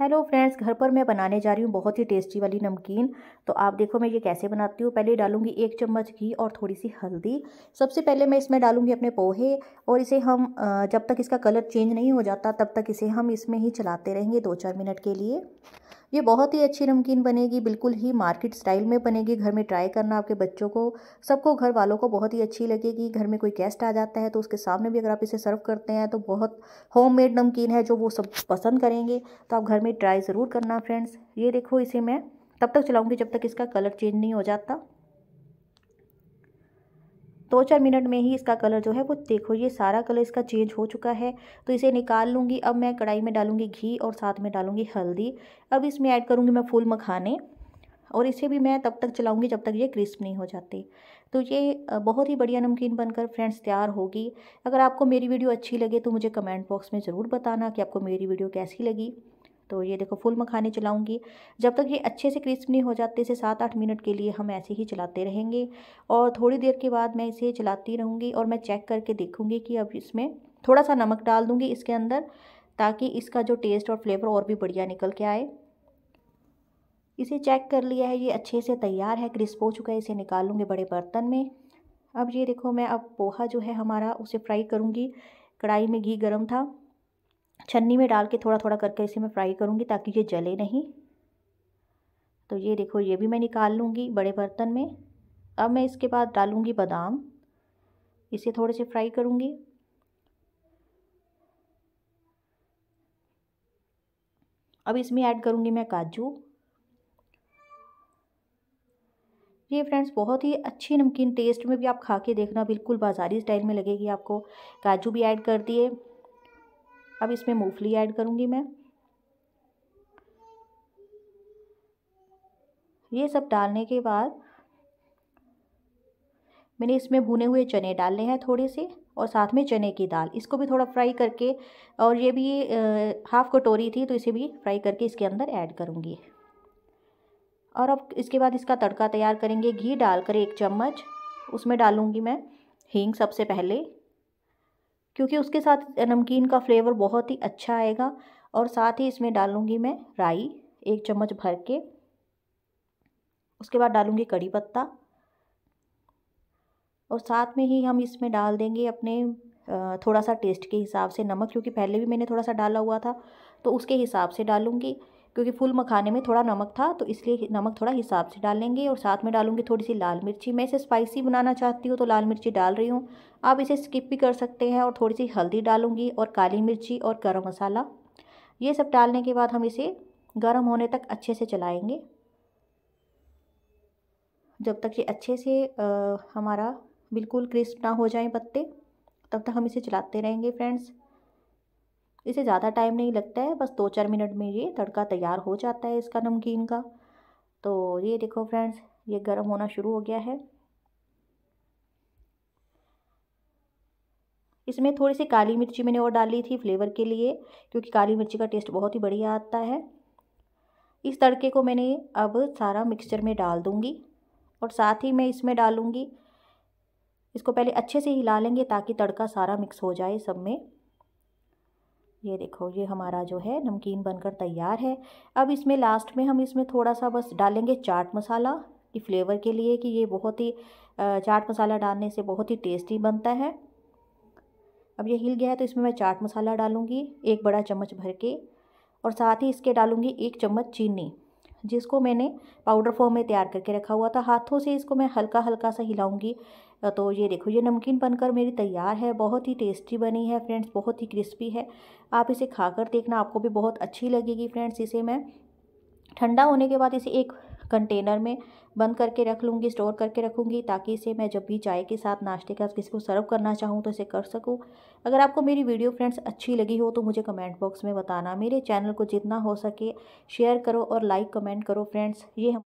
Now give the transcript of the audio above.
hello friends घर पर मैं बनाने जा रही हूँ बहुत ही टेस्टी वाली नमकीन तो आप देखो मैं ये कैसे बनाती हूँ पहले डालूंगी एक चम्मच घी और थोड़ी सी हल्दी सबसे पहले मैं इसमें डालूंगी अपने पोहे और इसे हम जब तक इसका कलर चेंज नहीं हो जाता तब तक इसे हम इसमें ही चलाते रहेंगे दो चार मिनट के लिए ये बहुत ही अच्छी नमकीन बनेगी बिल्कुल ही मार्केट स्टाइल में बनेगी घर में ट्राई करना आपके बच्चों को सबको घर वालों को बहुत ही अच्छी लगेगी घर में कोई गेस्ट आ जाता है तो उसके सामने भी अगर आप इसे सर्व करते हैं तो बहुत होममेड नमकीन है जो वो सब पसंद करेंगे तो आप घर में ट्राई ज़रूर करना फ्रेंड्स ये देखो इसे मैं तब तक चलाऊँगी जब तक इसका कलर चेंज नहीं हो जाता दो चार मिनट में ही इसका कलर जो है वो देखो ये सारा कलर इसका चेंज हो चुका है तो इसे निकाल लूँगी अब मैं कढ़ाई में डालूँगी घी और साथ में डालूँगी हल्दी अब इसमें ऐड करूँगी मैं फूल मखाने और इसे भी मैं तब तक चलाऊँगी जब तक ये क्रिस्प नहीं हो जाती तो ये बहुत ही बढ़िया नमकीन बनकर फ्रेंड्स तैयार होगी अगर आपको मेरी वीडियो अच्छी लगे तो मुझे कमेंट बॉक्स में ज़रूर बताना कि आपको मेरी वीडियो कैसी लगी तो ये देखो फुल मखाने चलाऊँगी जब तक ये अच्छे से क्रिस्प नहीं हो जाते इसे सात आठ मिनट के लिए हम ऐसे ही चलाते रहेंगे और थोड़ी देर के बाद मैं इसे चलाती रहूँगी और मैं चेक करके देखूँगी कि अब इसमें थोड़ा सा नमक डाल दूँगी इसके अंदर ताकि इसका जो टेस्ट और फ्लेवर और भी बढ़िया निकल के आए इसे चेक कर लिया है ये अच्छे से तैयार है क्रिस्प हो चुका है इसे निकाल लूँगी बड़े बर्तन में अब ये देखो मैं अब पोहा जो है हमारा उसे फ्राई करूँगी कढ़ाई में घी गर्म था छन्नी में डाल के थोड़ा थोड़ा करके इसे मैं फ्राई करूँगी ताकि ये जले नहीं तो ये देखो ये भी मैं निकाल लूँगी बड़े बर्तन में अब मैं इसके बाद डालूँगी बादाम इसे थोड़े से फ्राई करूँगी अब इसमें ऐड करूँगी मैं काजू ये फ्रेंड्स बहुत ही अच्छी नमकीन टेस्ट में भी आप खा के देखना बिल्कुल बाजारी स्टाइल में लगेगी आपको काजू भी ऐड कर दिए अब इसमें मूंगफली ऐड करूँगी मैं ये सब डालने के बाद मैंने इसमें भुने हुए चने डालने हैं थोड़े से और साथ में चने की दाल इसको भी थोड़ा फ्राई करके और ये भी हाफ़ कटोरी थी तो इसे भी फ्राई करके इसके अंदर ऐड करूँगी और अब इसके बाद इसका तड़का तैयार करेंगे घी डालकर एक चम्मच उसमें डालूँगी मैं हींग सबसे पहले क्योंकि उसके साथ नमकीन का फ्लेवर बहुत ही अच्छा आएगा और साथ ही इसमें डालूँगी मैं राई एक चम्मच भर के उसके बाद डालूंगी कड़ी पत्ता और साथ में ही हम इसमें डाल देंगे अपने थोड़ा सा टेस्ट के हिसाब से नमक क्योंकि पहले भी मैंने थोड़ा सा डाला हुआ था तो उसके हिसाब से डालूँगी क्योंकि फुल मखाने में थोड़ा नमक था तो इसलिए नमक थोड़ा हिसाब से डालेंगे और साथ में डालूंगी थोड़ी सी लाल मिर्ची मैं इसे स्पाइसी बनाना चाहती हूँ तो लाल मिर्ची डाल रही हूँ आप इसे स्किप भी कर सकते हैं और थोड़ी सी हल्दी डालूंगी और काली मिर्ची और गर्म मसाला ये सब डालने के बाद हम इसे गर्म होने तक अच्छे से चलाएँगे जब तक ये अच्छे से आ, हमारा बिल्कुल क्रिस्प ना हो जाए पत्ते तब तक हम इसे चलाते रहेंगे फ्रेंड्स इसे ज़्यादा टाइम नहीं लगता है बस दो चार मिनट में ये तड़का तैयार हो जाता है इसका नमकीन का तो ये देखो फ्रेंड्स ये गर्म होना शुरू हो गया है इसमें थोड़ी सी काली मिर्ची मैंने और डाली थी फ्लेवर के लिए क्योंकि काली मिर्ची का टेस्ट बहुत ही बढ़िया आता है इस तड़के को मैंने अब सारा मिक्सचर में डाल दूँगी और साथ ही मैं इसमें डालूँगी इसको पहले अच्छे से हिला लेंगे ताकि तड़का सारा मिक्स हो जाए सब में ये देखो ये हमारा जो है नमकीन बनकर तैयार है अब इसमें लास्ट में हम इसमें थोड़ा सा बस डालेंगे चाट मसाला कि फ्लेवर के लिए कि ये बहुत ही चाट मसाला डालने से बहुत ही टेस्टी बनता है अब ये हिल गया है तो इसमें मैं चाट मसाला डालूँगी एक बड़ा चम्मच भर के और साथ ही इसके डालूँगी एक चम्मच चीनी जिसको मैंने पाउडर फॉर्म में तैयार करके रखा हुआ था हाथों से इसको मैं हल्का हल्का सा हिलाऊँगी तो ये देखो ये नमकीन बनकर मेरी तैयार है बहुत ही टेस्टी बनी है फ्रेंड्स बहुत ही क्रिस्पी है आप इसे खाकर देखना आपको भी बहुत अच्छी लगेगी फ्रेंड्स इसे मैं ठंडा होने के बाद इसे एक कंटेनर में बंद करके रख लूँगी स्टोर करके रखूँगी ताकि इसे मैं जब भी चाय के साथ नाश्ते के साथ किसी को सर्व करना चाहूँ तो इसे कर सकूँ अगर आपको मेरी वीडियो फ्रेंड्स अच्छी लगी हो तो मुझे कमेंट बॉक्स में बताना मेरे चैनल को जितना हो सके शेयर करो और लाइक कमेंट करो फ्रेंड्स ये हम